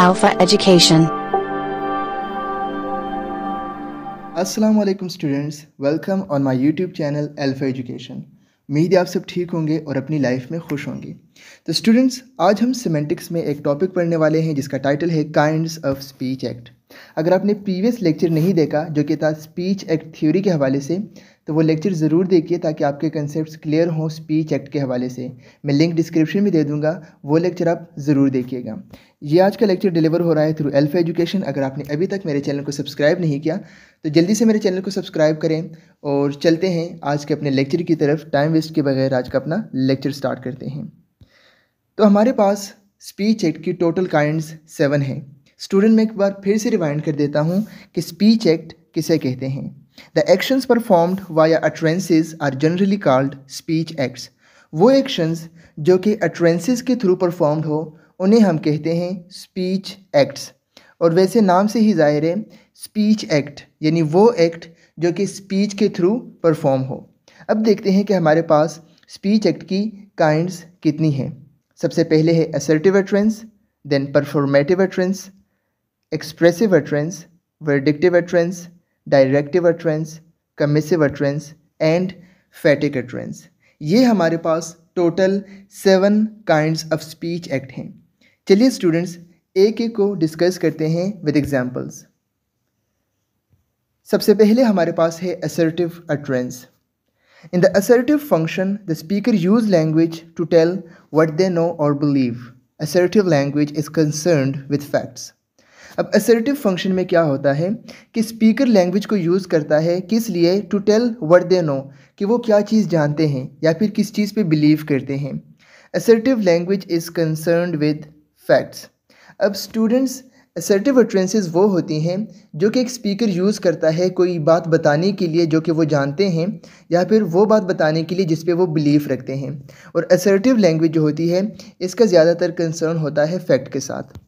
Alpha Education. Assalamu alaikum students welcome on my YouTube channel Alpha education उम्मीद आप सब ठीक होंगे और अपनी लाइफ में खुश होंगे तो स्टूडेंट्स आज हम सिमेंटिक्स में एक टॉपिक पढ़ने वाले हैं जिसका टाइटल है काइंड्स ऑफ स्पीच एक्ट अगर आपने प्रीवियस लेक्चर नहीं देखा जो कि था स्पीच एक्ट थ्योरी के हवाले से तो वो लेक्चर ज़रूर देखिए ताकि आपके कंसेप्ट क्लियर हों स्पीच एक्ट के हवाले से मैं लिंक डिस्क्रिप्शन में दे दूँगा वो लेक्चर आप ज़रूर देखिएगा ये आज का लेक्चर डिलीवर हो रहा है थ्रू एल्फ एजुकेशन अगर आपने अभी तक मेरे चैनल को सब्सक्राइब नहीं किया तो जल्दी से मेरे चैनल को सब्सक्राइब करें और चलते हैं आज के अपने लेक्चर की तरफ टाइम वेस्ट के बगैर आज का अपना लेक्चर स्टार्ट करते हैं तो हमारे पास स्पीच एक्ट की टोटल काइंड सेवन हैं स्टूडेंट मैं एक बार फिर से रिवाइंड कर देता हूँ कि स्पीच एक्ट किसे कहते हैं the actions performed via utterances are generally called speech acts वो एक्शंस जो कि अट्रेंसेज के थ्रू परफॉर्म्ड हो उन्हें हम कहते हैं स्पीच एक्ट्स और वैसे नाम से ही जाहिर है स्पीच एक्ट यानी वो एक्ट जो कि स्पीच के थ्रू परफॉर्म हो अब देखते हैं कि हमारे पास स्पीच एक्ट की काइंड्स कितनी हैं सबसे पहले है assertive utterance then performative utterance expressive utterance, verdictive utterance, directive utterance, commissive utterance and phatic utterance ये हमारे पास total seven kinds of speech act हैं चलिए स्टूडेंट्स एक एक को डिस्कस करते हैं विद एग्जांपल्स सबसे पहले हमारे पास है assertive utterance in the assertive function the speaker use language to tell what they know और believe assertive language is concerned with facts अब असर्टिव फंक्शन में क्या होता है कि स्पीकर लैंग्वेज को यूज़ करता है किस लिए to tell what they know कि वो क्या चीज़ जानते हैं या फिर किस चीज़ पे बिलीव करते हैं assertive language is concern with facts अब स्टूडेंट्स असर्टिव एट्रेंसेज वो होती हैं जो कि एक स्पीकर यूज़ करता है कोई बात बताने के लिए जो कि वो जानते हैं या फिर वो बात बताने के लिए जिस पे वो बिलीव रखते हैं और असर्टिव लैंग्वेज जो होती है इसका ज़्यादातर कंसर्न होता है फैक्ट के साथ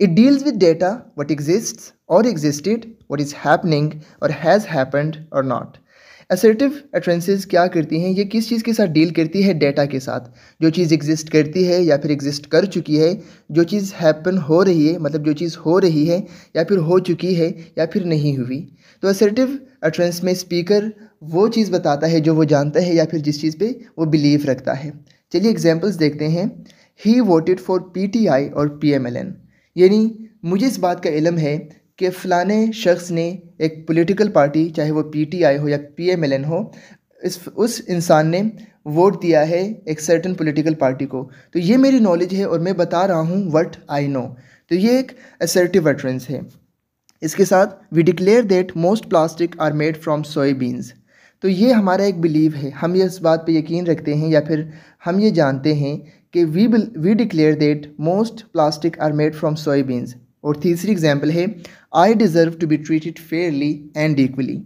It deals with data, what exists or existed, what is happening or has happened or not. Assertive utterances क्या करती हैं ये किस चीज़ के साथ डील करती है डेटा के साथ जो चीज़ एग्जिस्ट करती है या फिर एग्जिस्ट कर चुकी है जो चीज़ हैपन हो रही है मतलब जो चीज़ हो रही है या फिर हो चुकी है या फिर नहीं हुई तो असर्टिव अट्रेंस में स्पीकर वो चीज़ बताता है जो वो जानता है या फिर जिस चीज़ पर वो बिलीव रखता है चलिए एग्जाम्पल्स देखते हैं ही वोटेड फॉर पी और पी यानी मुझे इस बात का इलम है कि फ़लाने शख्स ने एक पॉलिटिकल पार्टी चाहे वो पीटीआई हो या पीएमएलएन हो इस उस इंसान ने वोट दिया है एक सर्टन पॉलिटिकल पार्टी को तो ये मेरी नॉलेज है और मैं बता रहा हूँ वट आई नो तो ये एक असर्टिव वटरेंस है इसके साथ we declare that most plastic are made from soybeans तो ये हमारा एक बिलीव है हम ये इस बात पे यकीन रखते हैं या फिर हम ये जानते हैं कि we we declare that most plastic are made from soybeans और तीसरी एग्जाम्पल है I deserve to be treated fairly and equally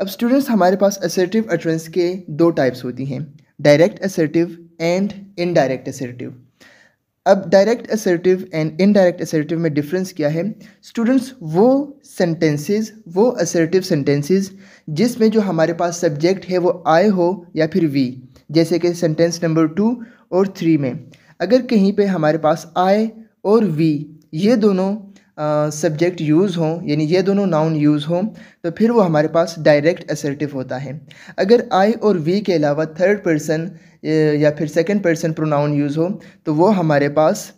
अब स्टूडेंट्स हमारे पास असर्टिव अटरेंस के दो टाइप्स होती हैं direct assertive and indirect assertive अब direct assertive and indirect assertive में डिफरेंस क्या है स्टूडेंट्स वो सेंटेंसेस वो असर्टिव सेंटेंसेस जिसमें जो हमारे पास सब्जेक्ट है वो आई हो या फिर वी जैसे कि सेंटेंस नंबर टू और थ्री में अगर कहीं पे हमारे पास आई और वी ये दोनों सब्जेक्ट यूज़ हों यानी ये दोनों नाउन यूज़ हों तो फिर वो हमारे पास डायरेक्ट असर्टिव होता है अगर आई और वी के अलावा थर्ड पर्सन या फिर सेकंड पर्सन प्रोनाउन यूज़ हो तो वो हमारे पास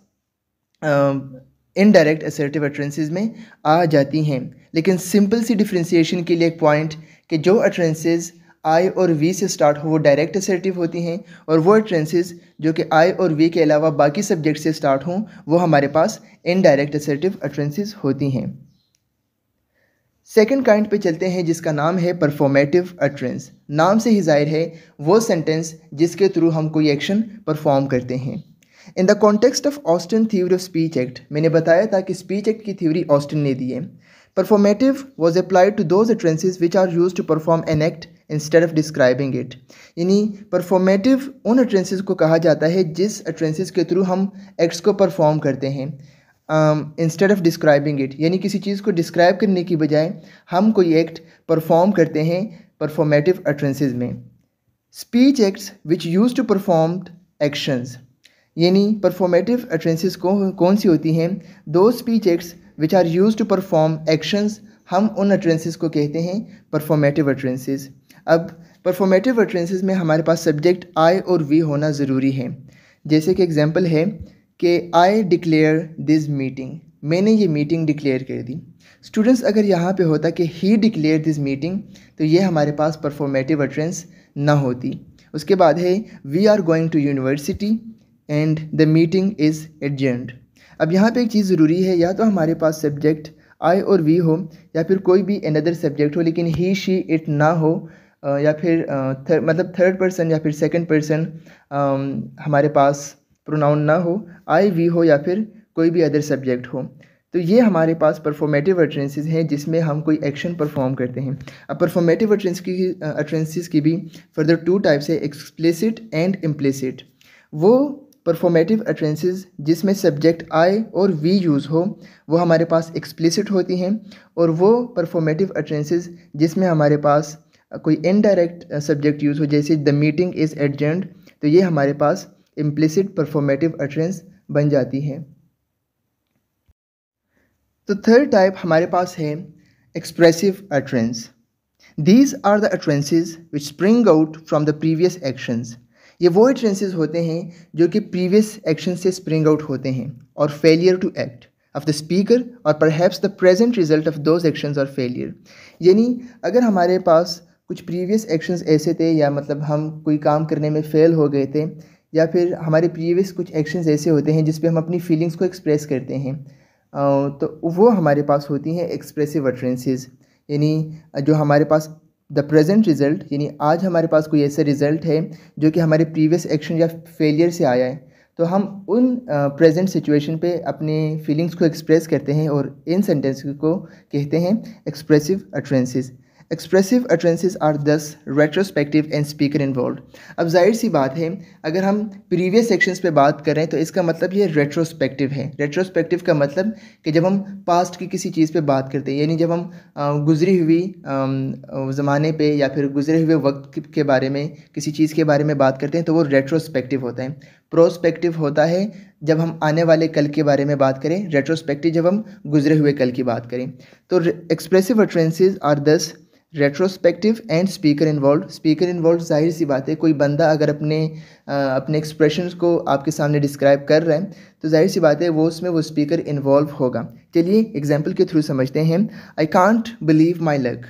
इनडायरेक्ट असर्टिव अट्रेंसेज में आ जाती हैं लेकिन सिंपल सी डिफ्रेंसीशन के लिए एक पॉइंट कि जो अट्रेंसेज आई और वी से स्टार्ट हो वो डायरेक्ट असर्टिव होती हैं और वो ट्रेंसेज जो कि आई और वी के अलावा बाकी सब्जेक्ट से स्टार्ट हों वो हमारे पास इनडायरेक्ट असर्टिव अट्रेंसेज होती हैं सेकेंड काइंड पे चलते हैं जिसका नाम है परफॉर्मेटिव अट्रेंस नाम से ही जाहिर है वो सेंटेंस जिसके थ्रू हम कोई एक्शन परफॉर्म करते हैं in the context of Austin theory of speech act मैंने बताया था कि स्पीच एक्ट की थ्योरी ऑस्टिन ने दी है performative was applied to those utterances which are use to perform an act instead of describing it यानी परफॉर्मेटिव उन अट्रेंसेज को कहा जाता है जिस अट्रेंसेज के थ्रू हम एक्ट्स को परफॉर्म करते हैं इंस्टेड ऑफ डिस्क्राइबिंग इट यानी किसी चीज़ को डिस्क्राइब करने की बजाय हम कोई एक्ट परफॉर्म करते हैं परफॉर्मेटिव अट्रेंसेज में speech acts which use to perform actions यानी परफॉर्मेटिव अट्रेंसेज कौन सी होती हैं दो speech acts which are use to perform actions हम उन अट्रेंसेस को कहते हैं परफॉर्मेटिव अट्रेंसेस अब परफॉर्मेटिव अट्रेंसेस में हमारे पास सब्जेक्ट आई और वी होना ज़रूरी है जैसे कि एग्जांपल है कि आई डिक्लेयर दिस मीटिंग मैंने ये मीटिंग डिक्लेयर कर दी स्टूडेंट्स अगर यहाँ पे होता कि ही डिक्लेयर दिस मीटिंग तो ये हमारे पास परफॉर्मेटिव अट्रेंस ना होती उसके बाद है we are going to university and the meeting is adjourned अब यहाँ पे एक चीज़ ज़रूरी है या तो हमारे पास सब्जेक्ट आई और वी हो या फिर कोई भी अनदर सब्जेक्ट हो लेकिन ही शी इट ना हो या फिर थर, मतलब थर्ड पर्सन या फिर सेकंड पर्सन हमारे पास प्रोनाउन ना हो आई वी हो या फिर कोई भी अदर सब्जेक्ट हो तो ये हमारे पास परफॉर्मेटिव अट्रेंसेज हैं जिसमें हम कोई एक्शन परफॉर्म करते हैं अब परफॉर्मेटिव अट्रेंस की अट्रेंसेज की भी फर्दर टू टाइप्स है एक्सप्लिसिट एंड इम्प्लिसिट वो परफॉर्मेटिव अट्रेंसेज जिसमें सब्जेक्ट आई और वी यूज़ हो वो हमारे पास एक्सप्लिसिट होती हैं और वो परफॉर्मेटिव अट्रेंसेज जिसमें हमारे पास कोई इनडायरेक्ट सब्जेक्ट यूज़ हो जैसे द मीटिंग इज़ एडजेंड तो ये हमारे पास इम्प्लिसिट परफॉर्मेटिव अट्रेंस बन जाती हैं तो थर्ड टाइप हमारे पास है expressive utterance these are the utterances which spring out from the previous actions ये वो ट्रेंसेस होते हैं जो कि प्रीवियस एक्शन से स्प्रिंग आउट होते हैं और failure to act of the speaker और perhaps the present result of those actions और फेलियर यानी अगर हमारे पास कुछ प्रीवियस एक्शंस ऐसे थे या मतलब हम कोई काम करने में फेल हो गए थे या फिर हमारे प्रीवियस कुछ एक्शंस ऐसे होते हैं जिसपे हम अपनी फीलिंग्स को एक्सप्रेस करते हैं तो वो हमारे पास होती हैं एक्सप्रेसिव अट्रेंसेस यानी जो हमारे पास द प्रेजेंट रिजल्ट यानी आज हमारे पास कोई ऐसे रिजल्ट है जो कि हमारे प्रीवियस एक्शन या फेलियर से आया है तो हम उन प्रेजेंट सिचुएशन पे अपने फीलिंग्स को एक्सप्रेस करते हैं और इन सेंटेंस को कहते हैं expressive utterances expressive utterances are thus retrospective and speaker involve अब जाहिर सी बात है अगर हम प्रीवियस सेक्शंस पे बात करें तो इसका मतलब ये रेट्रोस्पेक्टिव है रेट्रोस्पेक्टिव का मतलब कि जब हम पास्ट की किसी चीज़ पे बात करते हैं यानी जब हम गुजरी हुई ज़माने पे या फिर गुजरे हुए वक्त के बारे में किसी चीज़ के बारे में बात करते हैं तो वो रेट्रोस्पेक्टिव होता है प्रोस्पेक्टिव होता है जब हम आने वाले कल के बारे में बात करें रेट्रोस्पेक्टिव जब हम गुजरे हुए कल की बात करें तो expressive utterances are thus retrospective and speaker involve speaker involve जाहिर सी बात है कोई बंदा अगर अपने आ, अपने एक्सप्रेशन को आपके सामने डिस्क्राइब कर रहा है तो जाहिर सी बात है वो उसमें वो स्पीकर इन्वॉल्व होगा चलिए एग्जाम्पल के थ्रू समझते हैं I can't believe my luck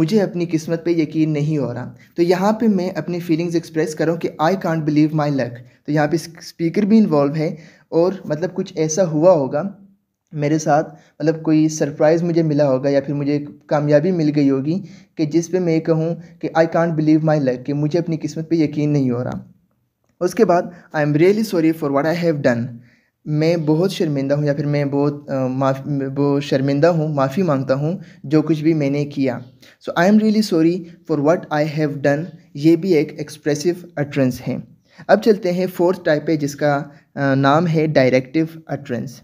मुझे अपनी किस्मत पे यकीन नहीं हो रहा तो यहाँ पे मैं अपनी फीलिंग्स एक्सप्रेस करूँ कि I can't believe my luck तो यहाँ पे स्पीकर भी इन्वॉल्व है और मतलब कुछ ऐसा हुआ होगा मेरे साथ मतलब कोई सरप्राइज़ मुझे मिला होगा या फिर मुझे कामयाबी मिल गई होगी कि जिस पे मैं कहूँ कि I can't believe my luck कि मुझे अपनी किस्मत पे यकीन नहीं हो रहा उसके बाद I am really sorry for what I have done मैं बहुत शर्मिंदा हूँ या फिर मैं बहुत माफ बहुत शर्मिंदा हूँ माफ़ी मांगता हूँ जो कुछ भी मैंने किया so I am really sorry for what I have done ये भी एक एक्सप्रेसिव अट्रेंस है अब चलते हैं फोर्थ टाइप पे जिसका नाम है directive utterance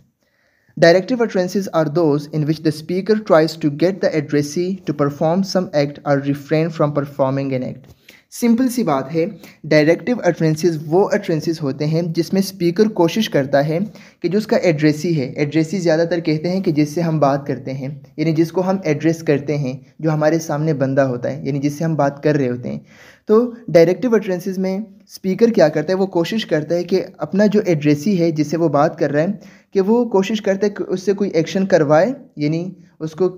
Directive utterances are those in which the speaker tries to get the addressee to perform some act or refrain from performing an act. Simple सी बात है डायरेक्टिव अटरेंसेस वो अटरेंसेस होते हैं जिसमें स्पीकर कोशिश करता है कि जो उसका एड्रेसी है एड्रेसी ज़्यादातर कहते हैं कि जिससे हम बात करते हैं यानी जिसको हम एड्रेस करते हैं जो हमारे सामने बंदा होता है यानी जिससे हम बात कर रहे होते हैं तो डायरेक्टिव अटरेंसेस में स्पीकर क्या करता है वो कोशिश करता है कि अपना जो एड्रेसी है जिससे वो बात कर रहा है कि वो कोशिश करते कि उससे कोई एक्शन करवाए यानी उसको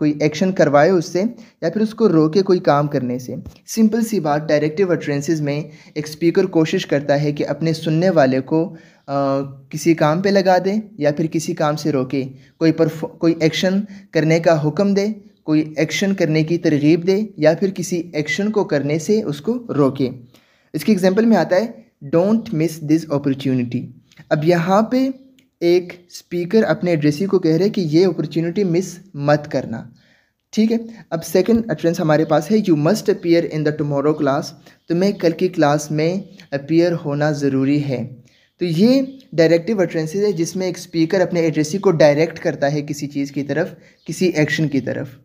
कोई एक्शन करवाए उससे या फिर उसको रोके कोई काम करने से सिंपल सी बात डायरेक्टिव अट्रेंसेज में एक स्पीकर कोशिश करता है कि अपने सुनने वाले को आ, किसी काम पे लगा दे या फिर किसी काम से रोके कोई पर कोई एक्शन करने का हुक्म दे कोई एक्शन करने की तरगीब दे या फिर किसी एक्शन को करने से उसको रोके इसके एग्जाम्पल में आता है डोंट मिस दिस अपॉर्चुनिटी अब यहाँ पे एक स्पीकर अपने एड्रेसी को कह रहे हैं कि ये अपॉर्चुनिटी मिस मत करना ठीक है अब सेकंड अटरेंस हमारे पास है you must appear in the tomorrow class तुम्हें कल की क्लास में अपीयर होना ज़रूरी है तो ये डायरेक्टिव अटरेंसेज है जिसमें एक स्पीकर अपने एड्रेसी को डायरेक्ट करता है किसी चीज़ की तरफ किसी एक्शन की तरफ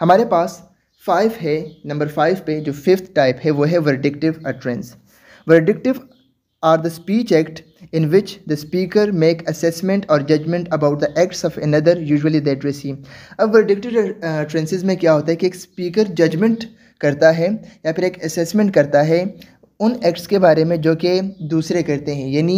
हमारे पास फाइव है नंबर फाइव पे जो फिफ्थ टाइप है वो है verdictive utterance verdictive are the speech act in which the speaker make assessment or judgment about the acts of another usually the addressee अब वर्डिक्टिव ट्रेंसेज uh, में क्या होता है कि एक स्पीकर जजमेंट करता है या फिर एक असेसमेंट करता है उन एक्ट्स के बारे में जो कि दूसरे करते हैं यानी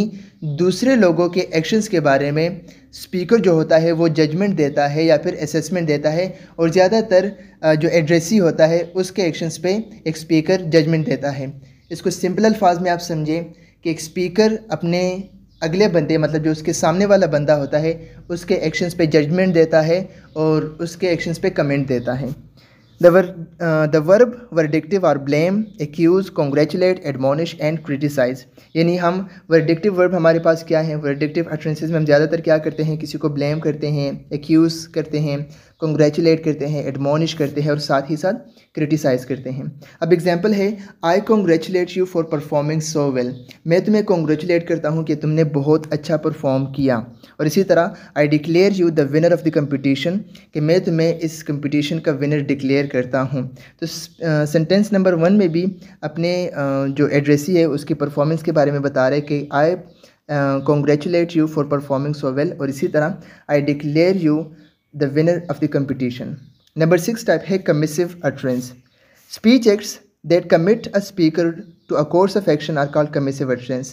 दूसरे लोगों के एक्शंस के बारे में स्पीकर जो होता है वो जजमेंट देता है या फिर असेसमेंट देता है और ज़्यादातर uh, जो एड्रेसी होता है उसके एक्शंस पे एक स्पीकर जजमेंट देता है इसको सिंपल अल्फाज में आप समझें कि एक स्पीकर अपने अगले बंदे मतलब जो उसके सामने वाला बंदा होता है उसके एक्शंस पे जजमेंट देता है और उसके एक्शंस पे कमेंट देता है the verb verdictive are blame accuse congratulate admonish and criticise यानी हम वर्डिक्टिव वर्ब हमारे पास क्या है वर्डिक्टिव अट्रेंसेज में हम ज़्यादातर क्या करते हैं किसी को ब्लेम करते हैं एक्यूज़ करते हैं कंग्रेचुलेट करते हैं एडमोनिश करते हैं और साथ ही साथ क्रिटिसाइज़ करते हैं अब एग्जाम्पल है I congratulate you for performing so well मैं तुम्हें कॉन्ग्रेचुलेट करता हूँ कि तुमने बहुत अच्छा परफॉर्म किया और इसी तरह I declare you the winner of the competition कि मैं तुम्हें इस कम्पिटिशन का विनर डिक्लेयर करता हूँ तो सेंटेंस नंबर वन में भी अपने uh, जो एड्रेसी है उसकी परफॉर्मेंस के बारे में बता रहे कि I congratulate you for performing so well और इसी तरह I declare you the winner of the competition. Number 6 type hey commissive utterance. Speech acts that commit a speaker to a course of action are called commissive utterance.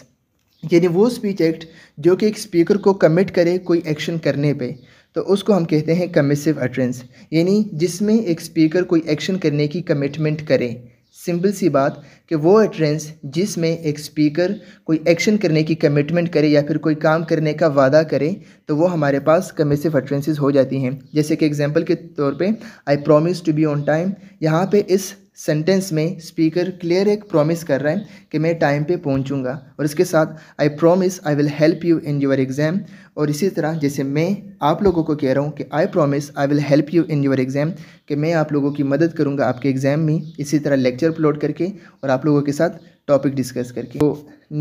yani wo speech act jo ki ek speaker ko commit kare koi action karne pe to usko hum kehte hain commissive utterance yani jisme ek speaker koi action karne ki commitment kare simple सी बात कि वो entrance जिसमें एक speaker कोई action करने की commitment करे या फिर कोई काम करने का वादा करे तो वो हमारे पास कमेसिव अट्रेंसेस हो जाती हैं जैसे कि एग्जांपल के तौर पे I promise to be on time यहाँ पे इस सेंटेंस में स्पीकर क्लियर एक प्रॉमिस कर रहा है कि मैं टाइम पे पहुंचूंगा और इसके साथ I promise I will help you in your exam और इसी तरह जैसे मैं आप लोगों को कह रहा हूँ कि I promise I will help you in your exam कि मैं आप लोगों की मदद करूँगा आपके एग्ज़ाम में इसी तरह लेक्चर अपलोड करके और आप लोगों के साथ टॉपिक डिस्कस करके तो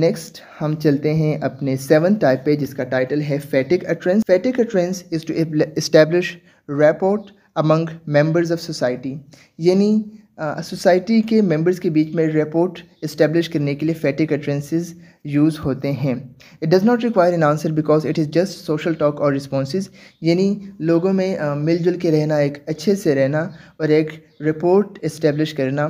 नेक्स्ट हम चलते हैं अपने सेवन टाइप पे जिसका टाइटल है phatic utterance phatic utterance is to establish rapport among members of society यानी सोसाइटी के मेंबर्स के बीच में रिपोर्ट इस्टेब्लिश करने के लिए फैटिक अट्रेंसेज यूज़ होते हैं it does not require an answer because it is just social talk और रिस्पॉन्स यानी लोगों में uh, मिलजुल के रहना एक अच्छे से रहना और एक रिपोर्ट इस्टेब्लिश करना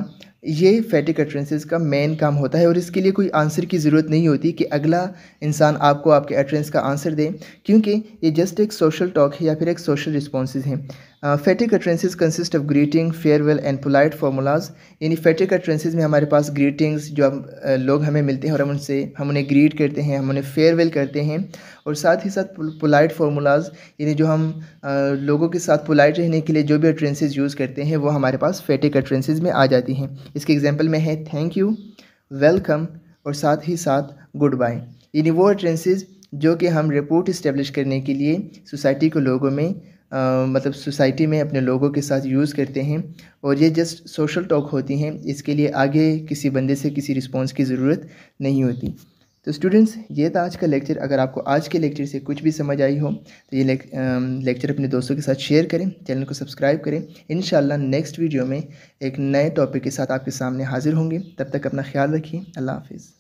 ये फैटिक एट्रेंसेज का मेन काम होता है और इसके लिए कोई आंसर की ज़रूरत नहीं होती कि अगला इंसान आपको आपके एट्रेंस का आंसर दे क्योंकि ये जस्ट एक सोशल टॉक है या फिर एक सोशल रिस्पॉन्स है phatic phatic consist of greeting farewell and polite formulas यानी फैटिक अट्रेंसेज में हमारे पास ग्रीटिंग्स जो हम uh, लोग हमें मिलते हैं और हम उनसे हम उन्हें ग्रीट करते हैं हम उन्हें फेयरवेल करते हैं और साथ ही साथ पोलाइट फार्मूलाज यानी जो हम uh, लोगों के साथ पोलाइट रहने के लिए जो भी एट्रेंसेज यूज़ करते हैं वो हमारे पास फैटिक अट्रेंसेज में आ जाती हैं इसके एग्जाम्पल में है थैंक यू वेलकम और साथ ही साथ गुड बाय यानी वो एट्रेंसेज जो कि हम रिपोर्ट इस्टेब्लिश करने के लिए सोसाइटी को लोगों में मतलब सोसाइटी में अपने लोगों के साथ यूज़ करते हैं और ये जस्ट सोशल टॉक होती हैं इसके लिए आगे किसी बंदे से किसी रिस्पॉन्स की ज़रूरत नहीं होती तो स्टूडेंट्स ये था आज का लेक्चर अगर आपको आज के लेक्चर से कुछ भी समझ आई हो तो ये लेक्चर अपने दोस्तों के साथ शेयर करें चैनल को सब्सक्राइब करें इन नेक्स्ट वीडियो में एक नए टॉपिक के साथ आपके सामने हाजिर होंगे तब तक अपना ख्याल रखिए अल्लाह हाफिज़